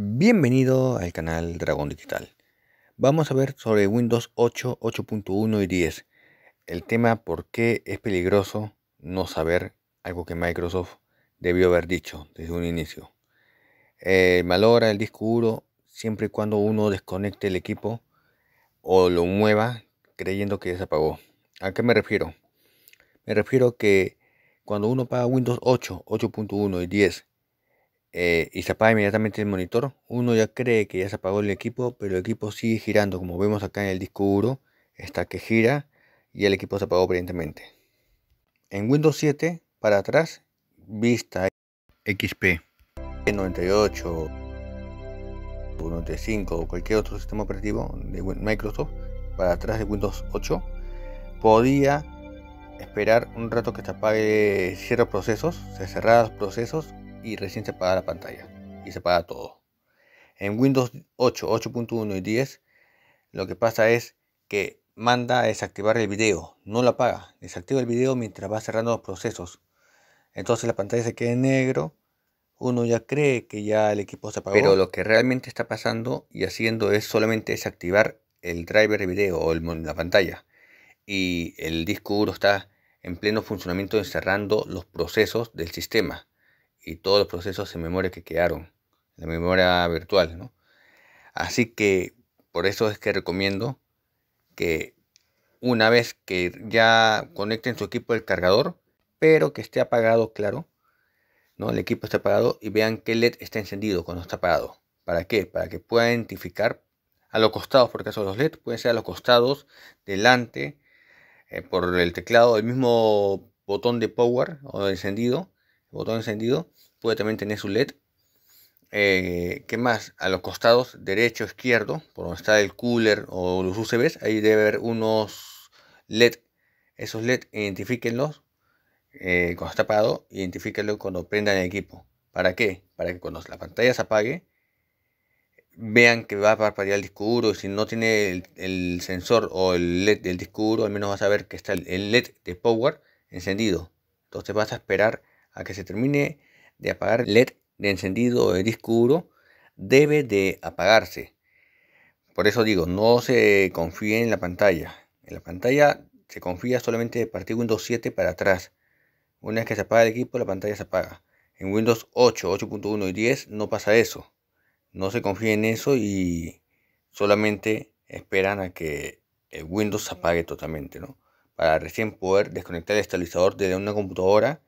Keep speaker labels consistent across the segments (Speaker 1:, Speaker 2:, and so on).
Speaker 1: Bienvenido al canal Dragón Digital. Vamos a ver sobre Windows 8, 8.1 y 10. El tema por qué es peligroso no saber algo que Microsoft debió haber dicho desde un inicio. malora eh, el disco duro siempre y cuando uno desconecte el equipo o lo mueva creyendo que ya se apagó. ¿A qué me refiero? Me refiero que cuando uno paga Windows 8, 8.1 y 10 eh, y se apaga inmediatamente el monitor, uno ya cree que ya se apagó el equipo, pero el equipo sigue girando, como vemos acá en el disco duro, está que gira y el equipo se apagó aparentemente. En Windows 7, para atrás, Vista XP, 98, 95 o cualquier otro sistema operativo de Microsoft, para atrás de Windows 8, podía esperar un rato que se apague ciertos procesos, se los procesos y recién se apaga la pantalla y se apaga todo. En Windows 8, 8.1 y 10 lo que pasa es que manda a desactivar el video, no la apaga, desactiva el video mientras va cerrando los procesos. Entonces la pantalla se queda en negro, uno ya cree que ya el equipo se apagó. Pero lo que realmente está pasando y haciendo es solamente desactivar el driver de video o el, la pantalla. Y el disco duro está en pleno funcionamiento encerrando los procesos del sistema y todos los procesos en memoria que quedaron, en la memoria virtual. ¿no? Así que por eso es que recomiendo que una vez que ya conecten su equipo al cargador, pero que esté apagado, claro, ¿no? el equipo está apagado y vean que LED está encendido cuando está apagado. ¿Para qué? Para que pueda identificar a los costados, porque son los LED, pueden ser a los costados, delante, eh, por el teclado, el mismo botón de power o de encendido, botón encendido, puede también tener su LED. que eh, ¿Qué más? A los costados derecho, izquierdo, por donde está el cooler o los UCBs, ahí debe haber unos LED. Esos LED, identifíquenlos eh, cuando está apagado, identifíquenlo cuando prendan el equipo. ¿Para qué? Para que cuando la pantalla se apague, vean que va a parpadear el disco duro. Si no tiene el, el, sensor o el LED del disco duro, al menos vas a ver que está el LED de power encendido. Entonces vas a esperar a que se termine de apagar el LED de encendido de disco duro, debe de apagarse. Por eso digo, no se confíe en la pantalla. En la pantalla se confía solamente de partir Windows 7 para atrás. Una vez que se apaga el equipo, la pantalla se apaga. En Windows 8, 8.1 y 10 no pasa eso. No se confía en eso y solamente esperan a que el Windows se apague totalmente, ¿no? Para recién poder desconectar el estabilizador de una computadora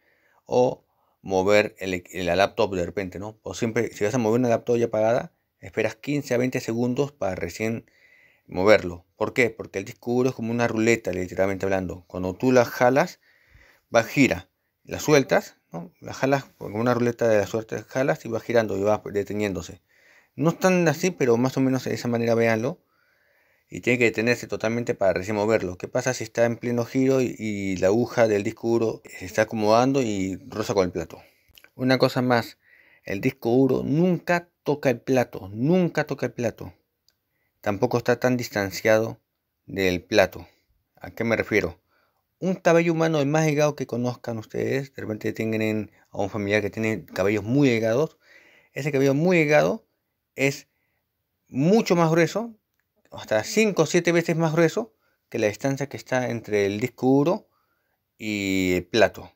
Speaker 1: o mover el, la laptop de repente, ¿no? O siempre, si vas a mover una laptop ya apagada, esperas 15 a 20 segundos para recién moverlo. ¿Por qué? Porque el disco duro es como una ruleta, literalmente hablando. Cuando tú la jalas, va gira. La sueltas, ¿no? La jalas como una ruleta de la suerte, jalas y va girando y va deteniéndose. No están así, pero más o menos de esa manera véanlo y tiene que detenerse totalmente para recién moverlo. ¿Qué pasa si está en pleno giro y, la aguja del disco duro se está acomodando y roza con el plato? Una cosa más, el disco duro nunca toca el plato, nunca toca el plato. Tampoco está tan distanciado del plato. ¿A qué me refiero? Un cabello humano, el más delgado que conozcan ustedes, de repente tienen a un familiar que tiene cabellos muy delgados, ese cabello muy delgado es mucho más grueso hasta 5 o 7 veces más grueso que la distancia que está entre el disco duro y el plato.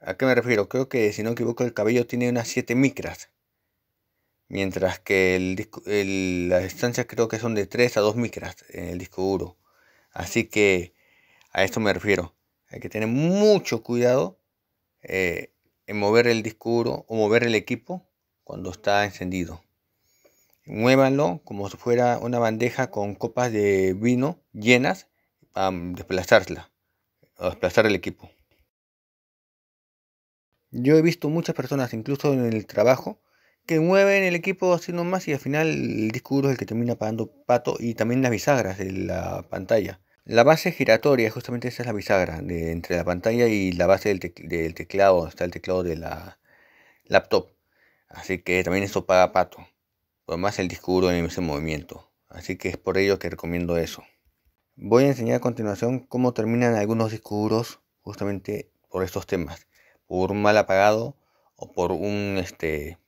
Speaker 1: ¿A qué me refiero? Creo que si no me equivoco el cabello tiene unas 7 micras. Mientras que el las distancias creo que son de 3 a 2 micras en el disco duro. Así que a esto me refiero. Hay que tener mucho cuidado eh, en mover el disco duro o mover el equipo cuando está encendido muévanlo como si fuera una bandeja con copas de vino llenas para desplazarla, o desplazar el equipo. Yo he visto muchas personas, incluso en el trabajo, que mueven el equipo así nomás y al final el disco duro es el que termina pagando pato y también las bisagras de la pantalla. La base giratoria, justamente esa es la bisagra de, entre la pantalla y la base del, del teclado, está el teclado de la laptop. Así que también eso paga pato además el disco duro en ese movimiento. Así que es por ello que recomiendo eso. Voy a enseñar a continuación cómo terminan algunos discos justamente por estos temas. Por un mal apagado o por un este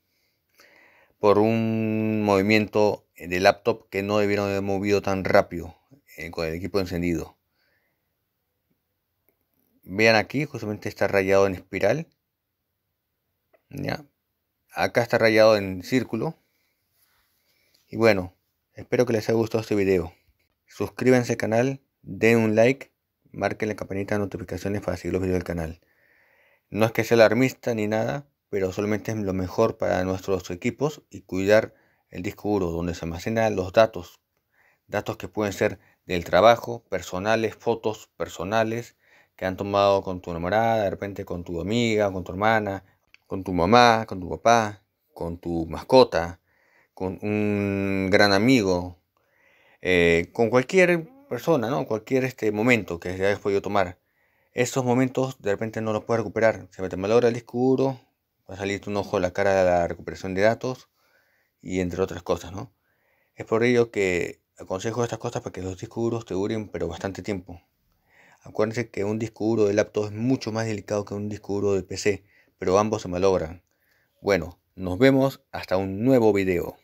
Speaker 1: por un movimiento de laptop que no debieron haber movido tan rápido eh, con el equipo encendido. Vean aquí, justamente está rayado en espiral. Acá está rayado en círculo. Y bueno, espero que les haya gustado este video. Suscríbanse al canal, den un like, marquen la campanita de notificaciones para seguir los videos del canal. No es que sea alarmista ni nada, pero solamente es lo mejor para nuestros equipos y cuidar el disco duro donde se almacenan los datos. Datos que pueden ser del trabajo, personales, fotos personales que han tomado con tu enamorada, de repente con tu amiga, con tu hermana, con tu mamá, con tu papá, con tu mascota, con un gran amigo, eh, con cualquier persona, ¿no? Cualquier este momento que hayas podido tomar. Esos momentos de repente no los puedes recuperar. Se te malogra el disco duro, va a salirte un ojo de la cara de la recuperación de datos y entre otras cosas, ¿no? Es por ello que aconsejo estas cosas para que los discos te duren pero bastante tiempo. Acuérdense que un disco duro de laptop es mucho más delicado que un disco duro de PC, pero ambos se malogran. Bueno, nos vemos hasta un nuevo video.